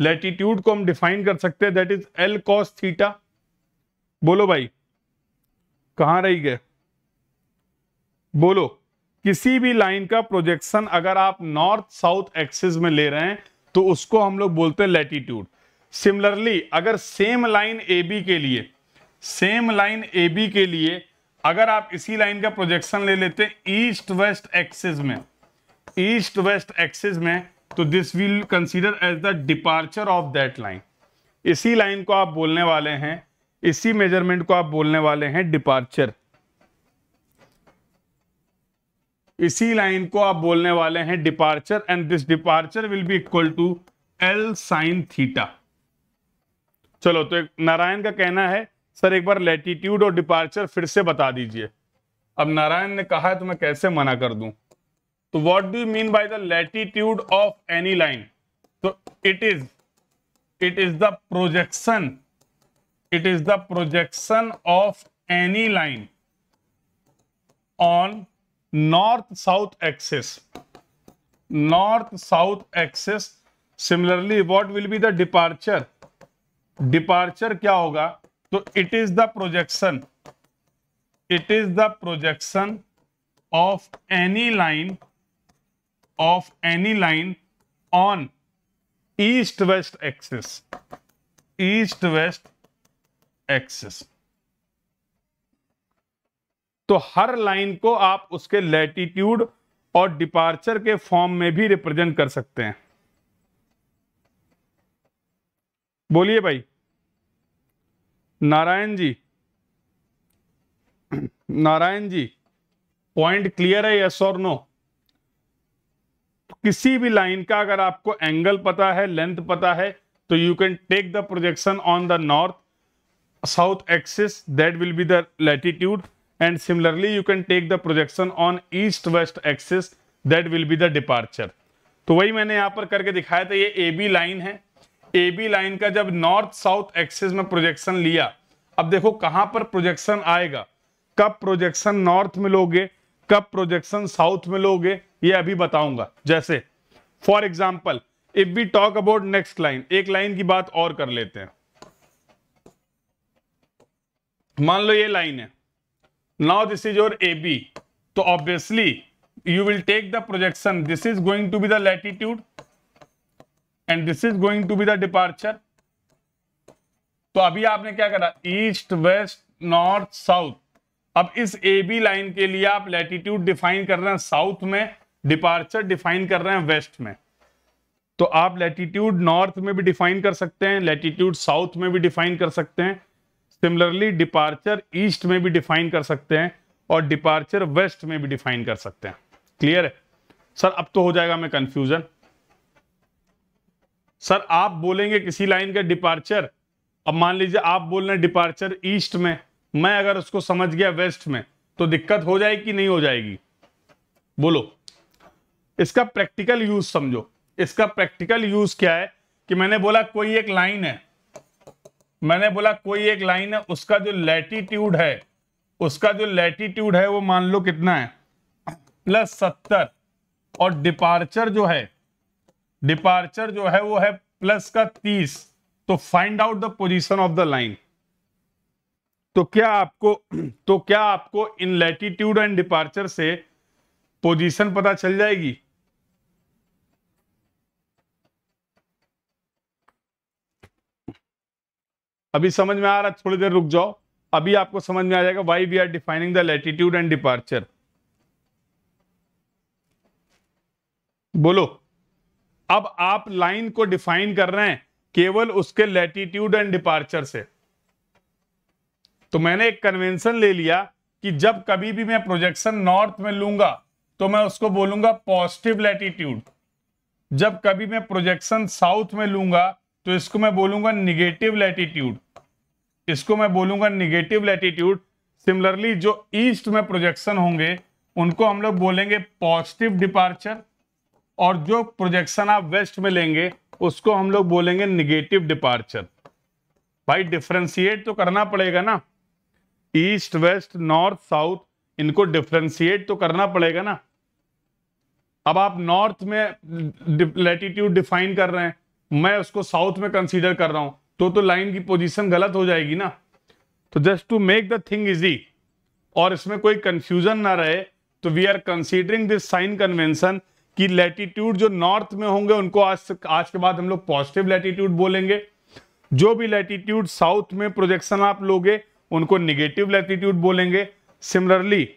latitude को हम define कर सकते हैं that is L cos theta बोलो भाई कहां रही गए बोलो किसी भी लाइन का प्रोजेक्शन अगर आप नॉर्थ साउथ एक्सिस में ले रहे हैं तो उसको हम लोग बोलते हैं लेटीट्यूड सिमिलरली अगर सेम लाइन ए बी के लिए सेम लाइन ए बी के लिए अगर आप इसी लाइन का प्रोजेक्शन ले लेते हैं ईस्ट वेस्ट एक्सिस में ईस्ट वेस्ट एक्सिस में तो this will consider as the departure of that line इसी लाइन को आप बोलने वाले हैं इसी मेजरमेंट को आप बोलने वाले हैं डिपार्चर इसी लाइन को आप बोलने वाले हैं departure and this departure will be equal to L sine theta चलो तो एक नारायण का कहना है सर एक बार लेटीट्यूड और डिपार्चर फिर से बता दीजिए अब नारायण ने कहा है तो मैं कैसे मना कर दूं तो what do you mean by the latitude of any line तो it is it is the projection it is the projection of any line on north south axis north south axis similarly what will be the departure departure क्या होगा तो it is the projection it is the projection of any line of any line on east west axis east west axis तो हर line को आप उसके latitude और departure के फॉर्म में भी रिप्रेजेंट कर सकते हैं बोलिए भाई नारायण जी नारायण जी पॉइंट क्लियर है यस और नो किसी भी लाइन का अगर आपको एंगल पता है लेंथ पता है तो you can take the projection on the north south axis that will be the latitude and similarly you can take the projection on east west axis that will be the departure तो वही मैंने यहाँ पर करके दिखाया था ये ए B line है ए बी लाइन का जब नॉर्थ साउथ एक्सिस में प्रोजेक्शन लिया अब देखो कहां पर प्रोजेक्शन आएगा कब प्रोजेक्शन नॉर्थ में लोगे कब प्रोजेक्शन साउथ में लोगे ये अभी बताऊंगा जैसे for example if we talk about next line एक लाइन की बात और कर लेते हैं मान लो ये लाइन है now this is your ab so obviously you will take the projection this is going to be the latitude and this is going to be the departure तो अभी आपने क्या करा ईस्ट वेस्ट नॉर्थ साउथ अब इस ए B line के लिए आप लैटिट्यूड डिफाइन कर रहे हैं साउथ में डिपार्चर डिफाइन कर रहे हैं वेस्ट में तो आप लैटिट्यूड नॉर्थ में भी डिफाइन कर सकते हैं लैटिट्यूड साउथ में भी डिफाइन कर सकते हैं सिमिलरली डिपार्चर ईस्ट में भी डिफाइन कर सकते हैं और डिपार्चर वेस्ट में भी डिफाइन कर सकते हैं क्लियर है सर अब तो हो जाएगा मैं कंफ्यूजन सर आप बोलेंगे किसी लाइन का डिपार्चर अब मान लीजिए आप बोल रहे हैं डिपार्चर ईस्ट में मैं अगर उसको समझ गया वेस्ट में तो दिक्कत हो जाएगी नहीं हो जाएगी बोलो इसका प्रैक्टिकल यूज समझो इसका प्रैक्टिकल यूज क्या है कि मैंने बोला कोई एक लाइन है मैंने बोला कोई एक लाइन है उसका जो लैटीट्यूड है उसका जो लैटीट्यूड है वो मान लो कितना है प्लस सत्तर और डिपार्चर जो है डिपार्चर जो है वो है प्लस का तीस तो find out the position of the line तो क्या आपको तो क्या आपको इन लैटीट्यूड एंड डिपार्चर से पोजीशन पता चल जाएगी अभी समझ में आ रहा है थोड़ी देर रुक जाओ अभी आपको समझ में आ जाएगा why we are defining the latitude and departure बोलो अब आप लाइन को डिफाइन कर रहे हैं केवल उसके लेटिट्यूड एंड डिपार्चर से तो मैंने एक कन्वेंशन ले लिया कि जब कभी भी मैं प्रोजेक्शन नॉर्थ में लूंगा तो मैं उसको बोलूंगा पॉजिटिव लेटिट्यूड जब कभी मैं प्रोजेक्शन साउथ में लूंगा तो इसको मैं बोलूंगा निगेटिव लेटिट्यूड इसको मैं बोलूंगा निगेटिव लैटिट्यूड सिमिलरली जो ईस्ट में प्रोजेक्शन होंगे उनको हम लोग बोलेंगे पॉजिटिव डिपार्चर और जो प्रोजेक्शन आप वेस्ट में लेंगे उसको हम लोग बोलेंगे निगेटिव डिपार्चर भाई डिफ्रेंसिएट तो करना पड़ेगा ना ईस्ट वेस्ट नॉर्थ साउथ इनको डिफ्रेंसिएट तो करना पड़ेगा ना अब आप नॉर्थ में लैटिट्यूड डिफाइन कर रहे हैं मैं उसको साउथ में कंसीडर कर रहा हूं तो तो लाइन की पोजीशन गलत हो जाएगी ना तो just to make the thing easy और इसमें कोई कंफ्यूजन ना रहे तो we are considering this sign convention कि लेटीट्यूड जो नॉर्थ में होंगे उनको आज आज के बाद हम लोग पॉजिटिव लैटीट्यूड बोलेंगे जो भी लेटीट्यूड साउथ में प्रोजेक्शन आप लोगे उनको निगेटिव लैटिट्यूड बोलेंगे सिमिलरली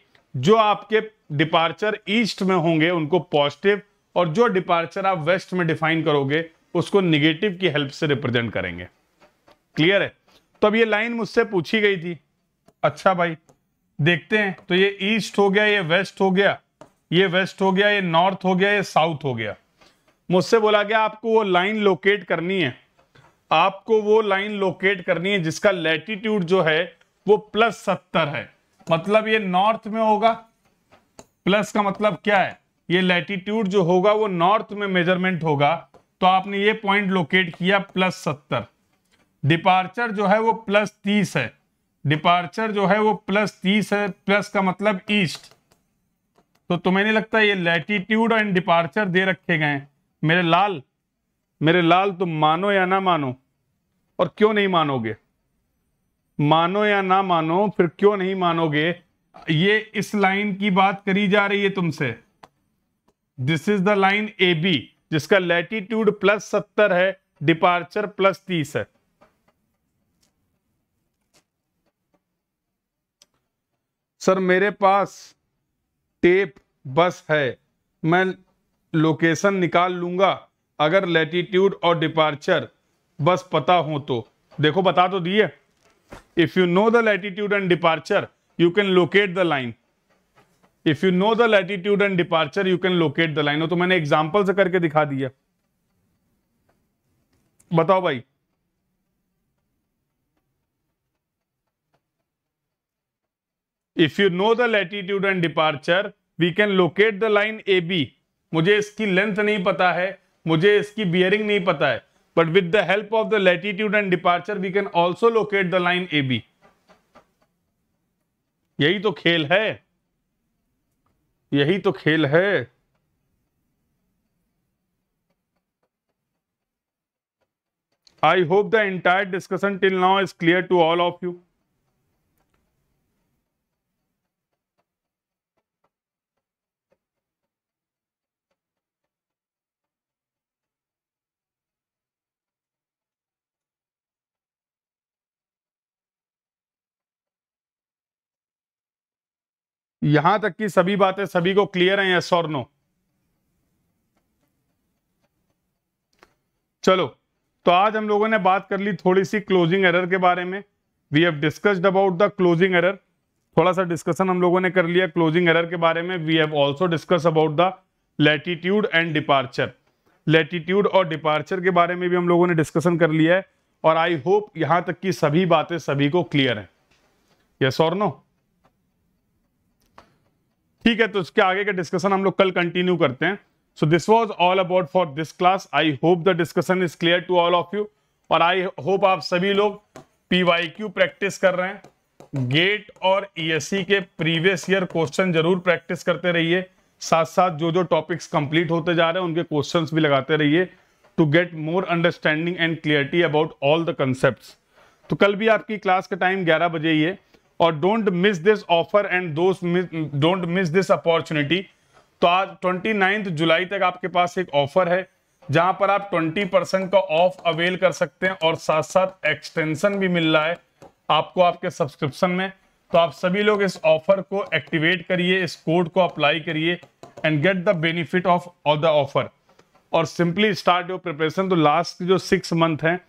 जो आपके डिपार्चर ईस्ट में होंगे उनको पॉजिटिव और जो डिपार्चर आप वेस्ट में डिफाइन करोगे उसको निगेटिव की हेल्प से रिप्रेजेंट करेंगे क्लियर है तो अब ये लाइन मुझसे पूछी गई थी अच्छा भाई देखते हैं तो ये ईस्ट हो गया ये वेस्ट हो गया ये वेस्ट हो गया ये नॉर्थ हो गया ये साउथ हो गया मुझसे बोला गया आपको वो लाइन लोकेट करनी है आपको वो लाइन लोकेट करनी है जिसका लैटिट्यूड जो है वो प्लस सत्तर है मतलब ये नॉर्थ में होगा प्लस का मतलब क्या है ये लैटिट्यूड जो होगा वो नॉर्थ में मेजरमेंट होगा तो आपने ये पॉइंट लोकेट किया प्लस सत्तर डिपार्चर जो है वो प्लस तीस है डिपार्चर जो है वो प्लस तीस है प्लस का मतलब ईस्ट तो तुम्हें नहीं लगता ये लैटीट्यूड एंड डिपार्चर दे रखे गए मेरे लाल मेरे लाल तुम मानो या ना मानो और क्यों नहीं मानोगे मानो या ना मानो फिर क्यों नहीं मानोगे ये इस लाइन की बात करी जा रही है तुमसे this is the line A B जिसका लैटीट्यूड प्लस सत्तर है डिपार्चर प्लस तीस है सर मेरे पास टेप बस है मैं लोकेशन निकाल लूंगा अगर लेटीट्यूड और डिपार्चर बस पता हो तो देखो बता तो दिए if you know the latitude and departure you can locate the line if you know the latitude and departure you can locate the line हो तो मैंने एग्जाम्पल से करके दिखा दिया बताओ भाई If you know the latitude and departure, we can locate the line AB. मुझे इसकी लेंथ नहीं पता है मुझे इसकी बियरिंग नहीं पता है but with the help of the latitude and departure we can also locate the line A B यही तो खेल है यही तो खेल है I hope the entire discussion till now is clear to all of you यहां तक की सभी बातें सभी को क्लियर है यस और नो चलो तो आज हम लोगों ने बात कर ली थोड़ी सी क्लोजिंग एरर के बारे में we have discussed about the closing error थोड़ा सा डिस्कशन हम लोगों ने कर लिया क्लोजिंग एरर के बारे में we have also discuss about the latitude and departure latitude और डिपार्चर के बारे में भी हम लोगों ने डिस्कशन कर लिया है और आई होप यहां तक की सभी बातें सभी को क्लियर है यस और नो ठीक है तो उसके आगे का डिस्कशन हम लोग कल कंटिन्यू करते हैं so this was all about for this class I hope the discussion is clear to all of you और आई होप आप सभी लोग पीवाई क्यू प्रैक्टिस कर रहे हैं गेट और ईएससी e के प्रीवियस ईयर क्वेश्चन जरूर प्रैक्टिस करते रहिए साथ साथ जो जो टॉपिक्स कंप्लीट होते जा रहे हैं उनके क्वेश्चन भी लगाते रहिए to get more understanding and clarity about all the concept तो कल भी आपकी क्लास का टाइम ग्यारह बजे ही है और don't miss this offer and don't miss this opportunity तो आज ट्वेंटी जुलाई तक आपके पास एक ऑफर है जहां पर आप 20 परसेंट का ऑफ अवेल कर सकते हैं और साथ साथ एक्सटेंशन भी मिल रहा है आपको आपके सब्सक्रिप्शन में तो आप सभी लोग इस ऑफर को एक्टिवेट करिए इस कोड को अप्लाई करिए and get the benefit of all the offer और सिंपली स्टार्ट योर प्रिपरेशन तो लास्ट जो सिक्स मंथ हैं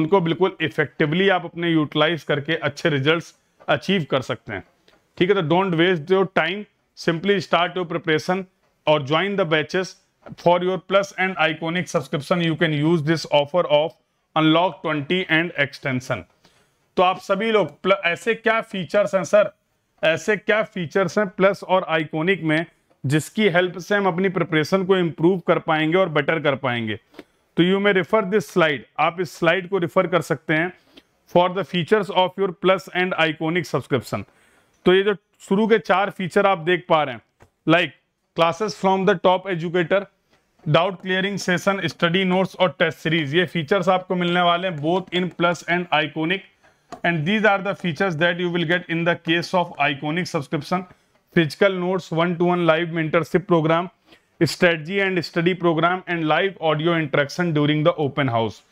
उनको बिल्कुल इफेक्टिवली आप अपने यूटिलाइज करके अच्छे रिजल्ट्स अचीव कर सकते हैं ठीक है तो don't waste your time simply start your preparation और join the batches for your plus and iconic subscription you can use this offer of unlock twenty and extension तो आप सभी लोग ऐसे क्या फीचर्स हैं सर ऐसे क्या फीचर्स हैं प्लस और आइकोनिक में जिसकी हेल्प से हम अपनी प्रिपरेशन को इम्प्रूव कर पाएंगे और बेटर कर पाएंगे तो you may refer this slide आप इस स्लाइड को रिफर कर सकते हैं for the features of your plus and iconic subscription तो ये जो शुरू के चार फीचर आप देख पा रहे हैं like classes from the top educator doubt clearing session study notes और टेस्ट सीरीज ये फीचर्स आपको मिलने वाले हैं both in plus and iconic and these are the features that you will get in the case of iconic subscription physical notes one to one live mentorship program strategy and study program and live audio interaction during the open house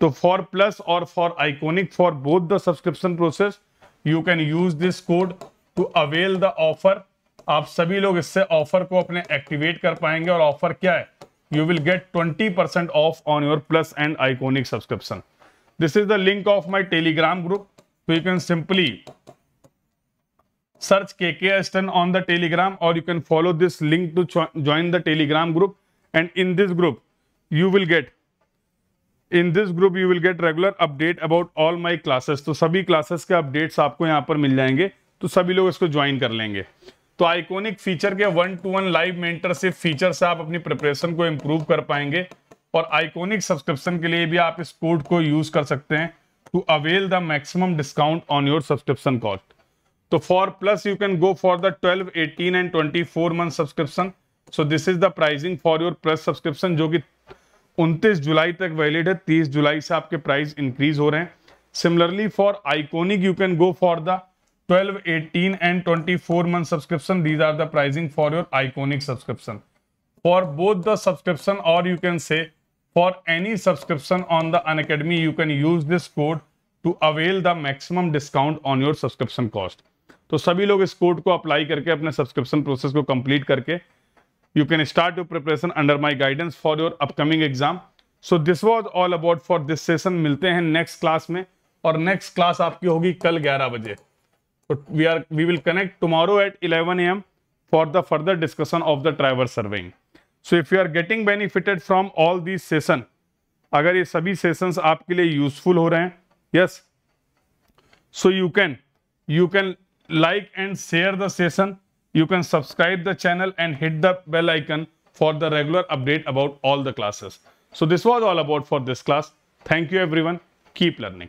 तो for plus और for iconic for both the subscription process you can use this code to avail the offer आप सभी लोग इससे offer को अपने activate कर पाएंगे और ऑफर क्या है you will get 20% percent off on your plus and iconic subscription this is the link of my Telegram group तो you can simply search K K Aston on the Telegram और you can follow this link to join the Telegram group and in this group you will get in this group you will get regular update about all my classes तो सभी classes के updates आपको यहाँ पर मिल जाएंगे तो सभी लोग इसको ज्वाइन कर लेंगे तो आइकोनिक फीचर के one to one live mentorship feature से आप अपनी प्रिपरेशन को इम्प्रूव कर पाएंगे और आइकोनिक सब्सक्रिप्शन के लिए भी आप इस कोड को यूज कर सकते हैं to avail the maximum discount on your subscription cost तो for Plus you can go for the 12, 18 and 24 month subscription so this is the pricing for your Plus subscription जो कि 29 जुलाई तक वैलिड है 30 जुलाई से आपके प्राइस इंक्रीज हो रहे हैं similarly for Iconic you can go for the 12, 18 and 24 four month subscription these are the pricing for your Iconic subscription for both the subscription और you can say for any subscription on the Unacademy you can use this code to avail the maximum discount on your subscription cost तो सभी लोग इस code को apply करके अपने subscription process को complete करके you can start your preparation under my guidance for your upcoming exam so this was all about for this session milte hain next class mein aur next class aapki hogi kal 11 baje so we are we will connect tomorrow at 11 am for the further discussion of the driver surveying so if you are getting benefited from all these session agar ye sabhi sessions aapke liye useful ho rahe hain yes so you can you can like and share the session you can subscribe the channel and hit the bell icon for the regular update about all the classes. So this was all about for this class. Thank you everyone. Keep learning.